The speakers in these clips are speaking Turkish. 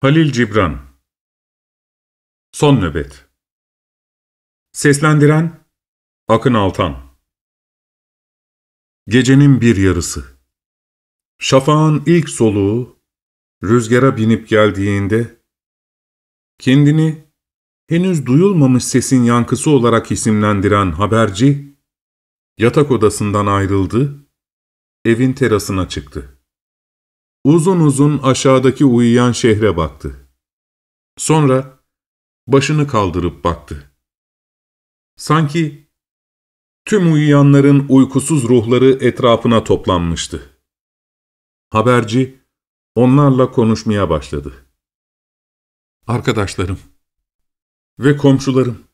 Halil Cibran Son Nöbet Seslendiren Akın Altan Gecenin bir yarısı Şafağın ilk soluğu rüzgara binip geldiğinde kendini henüz duyulmamış sesin yankısı olarak isimlendiren haberci yatak odasından ayrıldı, evin terasına çıktı. Uzun uzun aşağıdaki uyuyan şehre baktı. Sonra başını kaldırıp baktı. Sanki tüm uyuyanların uykusuz ruhları etrafına toplanmıştı. Haberci onlarla konuşmaya başladı. Arkadaşlarım ve komşularım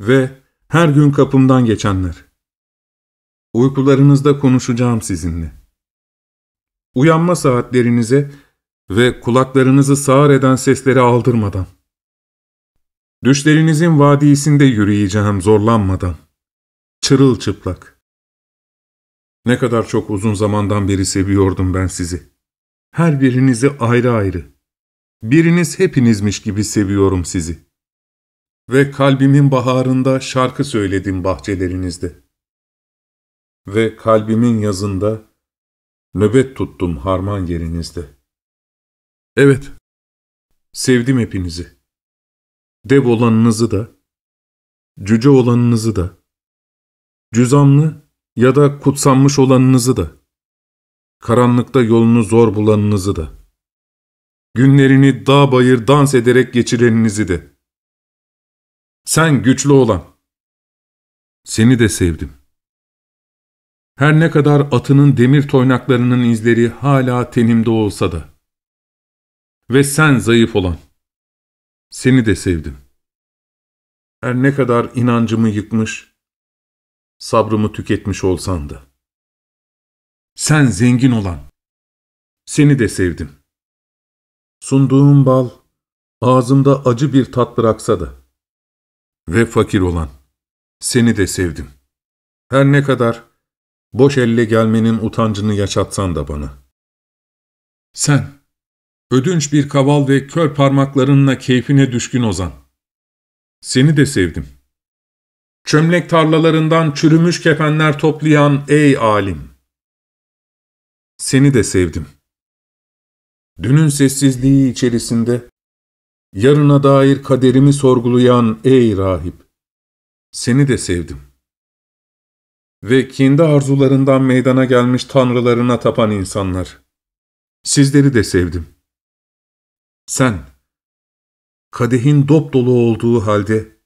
ve her gün kapımdan geçenler. Uykularınızda konuşacağım sizinle. Uyanma saatlerinize ve kulaklarınızı sağır eden sesleri aldırmadan. Düşlerinizin vadisinde yürüyeceğim zorlanmadan. Çırılçıplak. Ne kadar çok uzun zamandan beri seviyordum ben sizi. Her birinizi ayrı ayrı. Biriniz hepinizmiş gibi seviyorum sizi. Ve kalbimin baharında şarkı söyledim bahçelerinizde. Ve kalbimin yazında Nöbet tuttum harman yerinizde. Evet, sevdim hepinizi. Dev olanınızı da, cüce olanınızı da, cüzamlı ya da kutsanmış olanınızı da, karanlıkta yolunu zor bulanınızı da, günlerini dağ bayır dans ederek geçireninizi de. Sen güçlü olan. Seni de sevdim. Her ne kadar atının demir toynaklarının izleri hala tenimde olsa da. Ve sen zayıf olan. Seni de sevdim. Her ne kadar inancımı yıkmış, sabrımı tüketmiş olsan da. Sen zengin olan. Seni de sevdim. Sunduğum bal, ağzımda acı bir tat bıraksa da. Ve fakir olan. Seni de sevdim. Her ne kadar Boş elle gelmenin utancını yaşatsan da bana. Sen, ödünç bir kaval ve kör parmaklarınla keyfine düşkün ozan. Seni de sevdim. Çömlek tarlalarından çürümüş kefenler toplayan ey alim. Seni de sevdim. Dünün sessizliği içerisinde, yarına dair kaderimi sorgulayan ey rahip. Seni de sevdim ve kendi arzularından meydana gelmiş tanrılarına tapan insanlar. Sizleri de sevdim. Sen, kadehin dop dolu olduğu halde,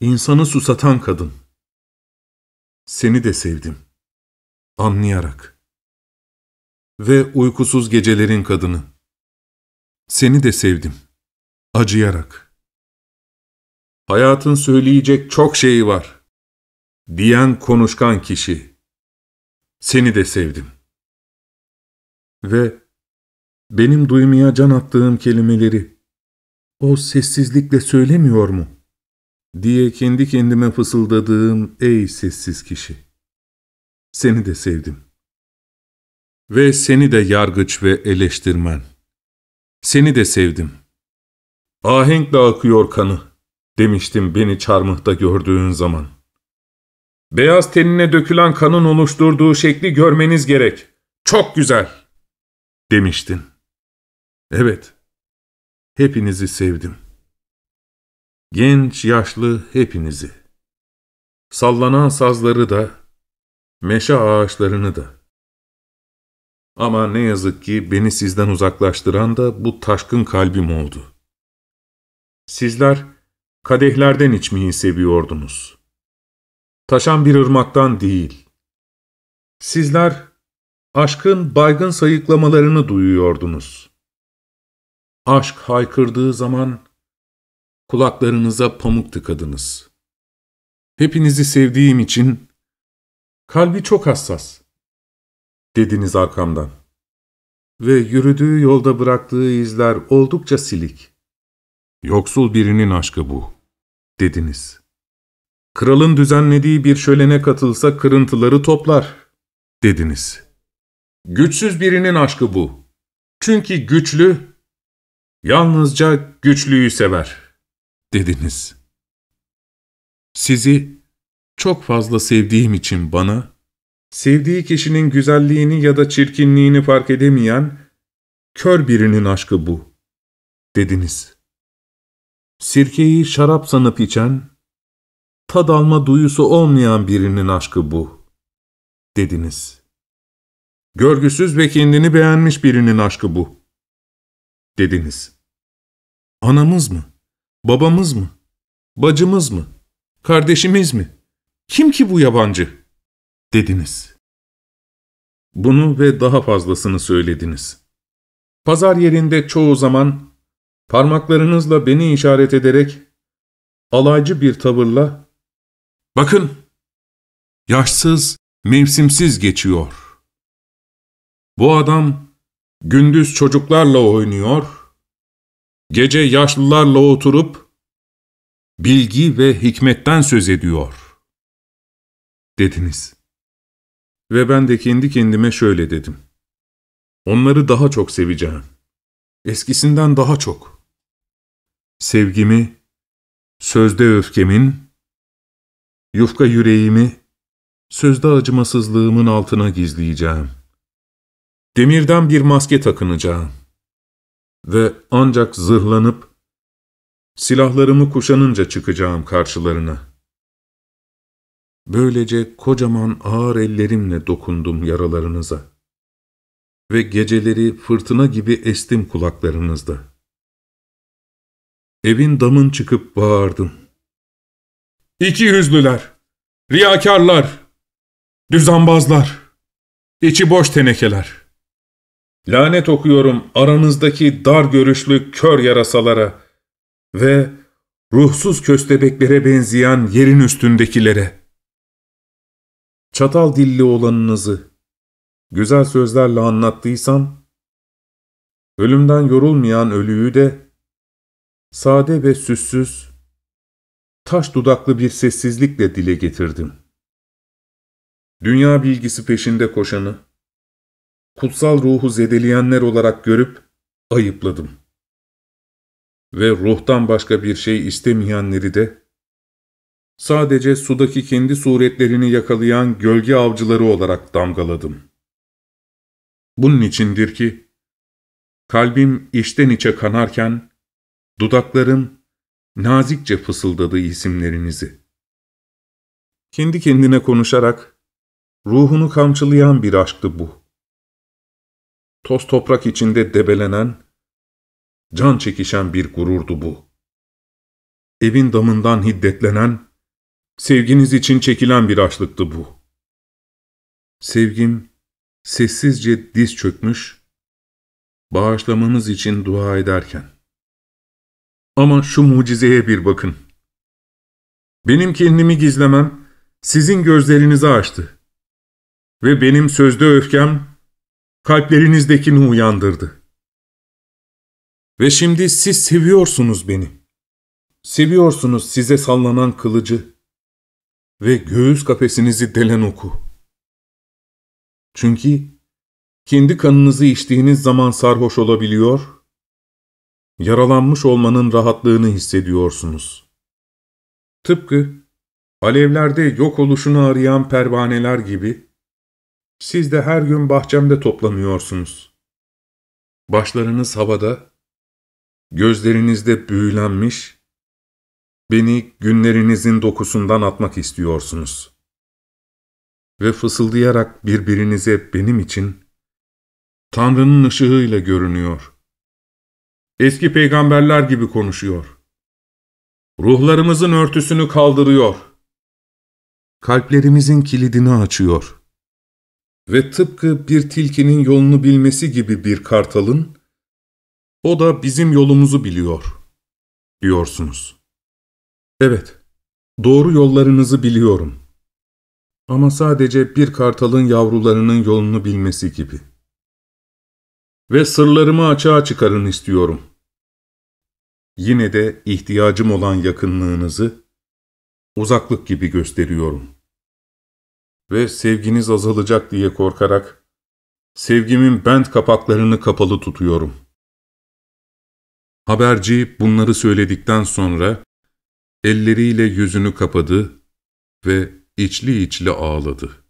insanı susatan kadın. Seni de sevdim, anlayarak. Ve uykusuz gecelerin kadını. Seni de sevdim, acıyarak. Hayatın söyleyecek çok şeyi var.'' diyen konuşkan kişi, seni de sevdim. Ve benim duymaya can attığım kelimeleri o sessizlikle söylemiyor mu? diye kendi kendime fısıldadığım ey sessiz kişi. Seni de sevdim. Ve seni de yargıç ve eleştirmen. Seni de sevdim. Ahenkle akıyor kanı, demiştim beni çarmıhta gördüğün zaman.'' Beyaz tenine dökülen kanın oluşturduğu şekli görmeniz gerek. Çok güzel. Demiştin. Evet. Hepinizi sevdim. Genç, yaşlı hepinizi. Sallanan sazları da, meşe ağaçlarını da. Ama ne yazık ki beni sizden uzaklaştıran da bu taşkın kalbim oldu. Sizler kadehlerden içmeyi seviyordunuz.'' taşan bir ırmaktan değil. Sizler aşkın baygın sayıklamalarını duyuyordunuz. Aşk haykırdığı zaman kulaklarınıza pamuk tıkadınız. Hepinizi sevdiğim için kalbi çok hassas dediniz arkamdan. Ve yürüdüğü yolda bıraktığı izler oldukça silik. Yoksul birinin aşkı bu dediniz. Kralın düzenlediği bir şölene katılsa kırıntıları toplar, dediniz. Güçsüz birinin aşkı bu. Çünkü güçlü, yalnızca güçlüyü sever, dediniz. Sizi çok fazla sevdiğim için bana, sevdiği kişinin güzelliğini ya da çirkinliğini fark edemeyen, kör birinin aşkı bu, dediniz. Sirkeyi şarap sanıp içen, tad alma duyusu olmayan birinin aşkı bu, dediniz. Görgüsüz ve kendini beğenmiş birinin aşkı bu, dediniz. Anamız mı? Babamız mı? Bacımız mı? Kardeşimiz mi? Kim ki bu yabancı? dediniz. Bunu ve daha fazlasını söylediniz. Pazar yerinde çoğu zaman parmaklarınızla beni işaret ederek alaycı bir tavırla Bakın, yaşsız, mevsimsiz geçiyor. Bu adam gündüz çocuklarla oynuyor, gece yaşlılarla oturup bilgi ve hikmetten söz ediyor. Dediniz. Ve ben de kendi kendime şöyle dedim. Onları daha çok seveceğim. Eskisinden daha çok. Sevgimi, sözde öfkemin, Yufka yüreğimi, sözde acımasızlığımın altına gizleyeceğim. Demirden bir maske takınacağım. Ve ancak zırhlanıp, silahlarımı kuşanınca çıkacağım karşılarına. Böylece kocaman ağır ellerimle dokundum yaralarınıza. Ve geceleri fırtına gibi estim kulaklarınızda. Evin damın çıkıp bağırdım. İki yüzlüler, riyakarlar, düzenbazlar, içi boş tenekeler. Lanet okuyorum aranızdaki dar görüşlü kör yarasalara ve ruhsuz köstebeklere benzeyen yerin üstündekilere. Çatal dilli olanınızı güzel sözlerle anlattıysam, ölümden yorulmayan ölüyü de sade ve süssüz, taş dudaklı bir sessizlikle dile getirdim. Dünya bilgisi peşinde koşanı, kutsal ruhu zedeleyenler olarak görüp ayıpladım. Ve ruhtan başka bir şey istemeyenleri de sadece sudaki kendi suretlerini yakalayan gölge avcıları olarak damgaladım. Bunun içindir ki, kalbim içten içe kanarken, dudaklarım nazikçe fısıldadı isimlerinizi. Kendi kendine konuşarak, ruhunu kamçılayan bir aşktı bu. Toz toprak içinde debelenen, can çekişen bir gururdu bu. Evin damından hiddetlenen, sevginiz için çekilen bir aşlıktı bu. Sevgim sessizce diz çökmüş, bağışlamanız için dua ederken. Ama şu mucizeye bir bakın. Benim kendimi gizlemem sizin gözlerinizi açtı. Ve benim sözde öfkem kalplerinizdekini uyandırdı. Ve şimdi siz seviyorsunuz beni. Seviyorsunuz size sallanan kılıcı ve göğüs kafesinizi delen oku. Çünkü kendi kanınızı içtiğiniz zaman sarhoş olabiliyor.'' yaralanmış olmanın rahatlığını hissediyorsunuz. Tıpkı alevlerde yok oluşunu arayan pervaneler gibi, siz de her gün bahçemde toplanıyorsunuz. Başlarınız havada, gözlerinizde büyülenmiş, beni günlerinizin dokusundan atmak istiyorsunuz. Ve fısıldayarak birbirinize benim için Tanrı'nın ışığıyla görünüyor eski peygamberler gibi konuşuyor. Ruhlarımızın örtüsünü kaldırıyor. Kalplerimizin kilidini açıyor. Ve tıpkı bir tilkinin yolunu bilmesi gibi bir kartalın, o da bizim yolumuzu biliyor, diyorsunuz. Evet, doğru yollarınızı biliyorum. Ama sadece bir kartalın yavrularının yolunu bilmesi gibi. Ve sırlarımı açığa çıkarın istiyorum. Yine de ihtiyacım olan yakınlığınızı uzaklık gibi gösteriyorum. Ve sevginiz azalacak diye korkarak sevgimin bent kapaklarını kapalı tutuyorum. Haberci bunları söyledikten sonra elleriyle yüzünü kapadı ve içli içli ağladı.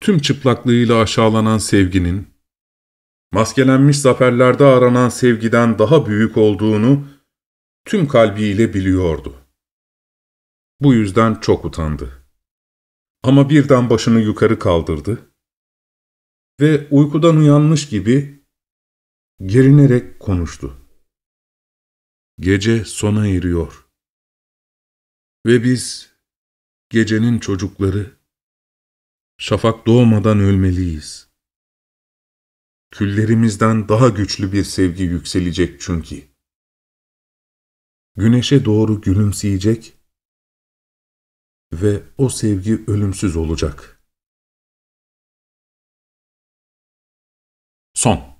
Tüm çıplaklığıyla aşağılanan sevginin, maskelenmiş zaferlerde aranan sevgiden daha büyük olduğunu tüm kalbiyle biliyordu. Bu yüzden çok utandı. Ama birden başını yukarı kaldırdı ve uykudan uyanmış gibi gerinerek konuştu. Gece sona eriyor ve biz gecenin çocukları şafak doğmadan ölmeliyiz.'' Küllerimizden daha güçlü bir sevgi yükselecek çünkü. Güneşe doğru gülümseyecek ve o sevgi ölümsüz olacak. Son